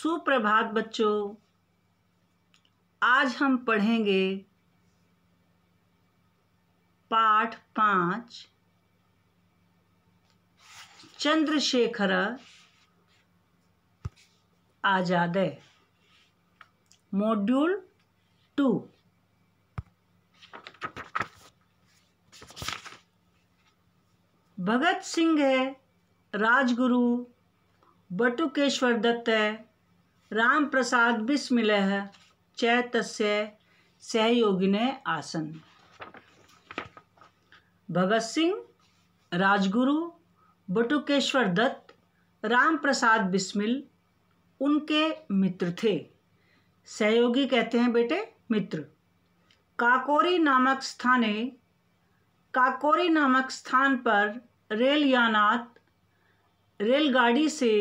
सुप्रभात बच्चों आज हम पढ़ेंगे पाठ पांच चंद्रशेखर आजाद मॉड्यूल टू भगत सिंह है राजगुरु बटुकेश्वर दत्त है राम प्रसाद बिस्मिल च तस्य सहयोगिने आसन भगत सिंह राजगुरु बटुकेश्वर दत्त राम प्रसाद बिस्मिल उनके मित्र थे सहयोगी कहते हैं बेटे मित्र काकोरी नामक स्थाने काकोरी नामक स्थान पर रेल यानात रेलगाड़ी से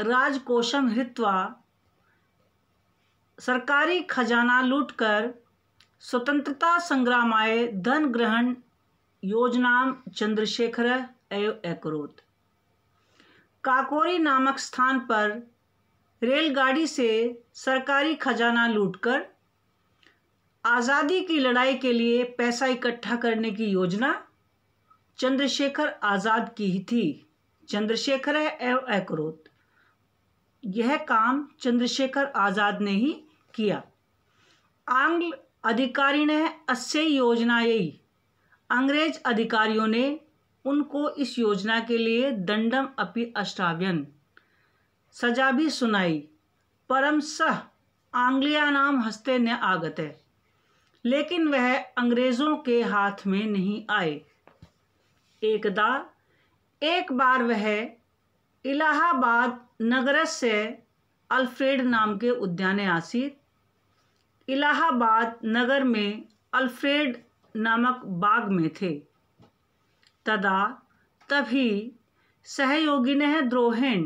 राजकोषम हृत्वा सरकारी खजाना लूटकर स्वतंत्रता संग्रामाय धन ग्रहण योजना चंद्रशेखर अकरोत काकोरी नामक स्थान पर रेलगाड़ी से सरकारी खजाना लूटकर आज़ादी की लड़ाई के लिए पैसा इकट्ठा करने की योजना चंद्रशेखर आज़ाद की ही थी चंद्रशेखर अकरोत यह काम चंद्रशेखर आज़ाद ने ही किया आंग्ल अधिकारी ने अस्से योजनाएं अंग्रेज अधिकारियों ने उनको इस योजना के लिए दंडम अपि अष्टाव्यन सजा भी सुनाई परम सह आंग्लिया नाम हस्ते न है लेकिन वह अंग्रेजों के हाथ में नहीं आए एकदा एक बार वह इलाहाबाद नगर से अल्फ्रेड नाम के उद्याने आसित इलाहाबाद नगर में अल्फ्रेड नामक बाग में थे तदा तभी ने द्रोहिण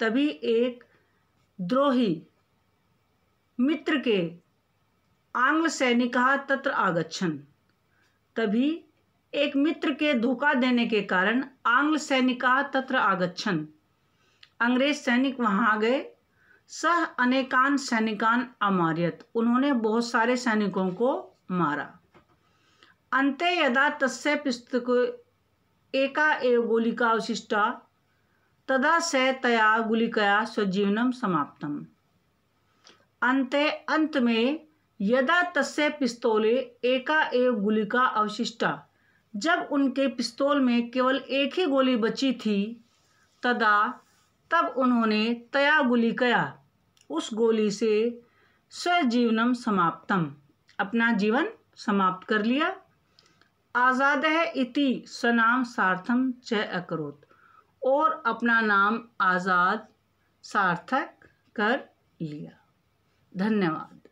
तभी एक द्रोही मित्र के आंग्ल सैनिक तत्र आगछन तभी एक मित्र के धोखा देने के कारण आंग्ल सैनिक तत्र आगछन अंग्रेज सैनिक वहाँ आ गए सह अनेकान सैनिकान अमारियत उन्होंने बहुत सारे सैनिकों को मारा अंते यदा तस्य पुस्तक एका एव गोलिका अवशिष्टा तदा स तया गुलिकया स्वजीवनम समाप्तम अंते अंत में यदा तस्य पिस्तौले एका एव गुलिका अवशिष्टा जब उनके पिस्तौल में केवल एक ही गोली बची थी तदा तब उन्होंने तया गुली कया उस गोली से स्वजीवनम समाप्तम अपना जीवन समाप्त कर लिया आज़ाद है इति स्वनाम सार्थम च अकरोत और अपना नाम आज़ाद सार्थक कर लिया धन्यवाद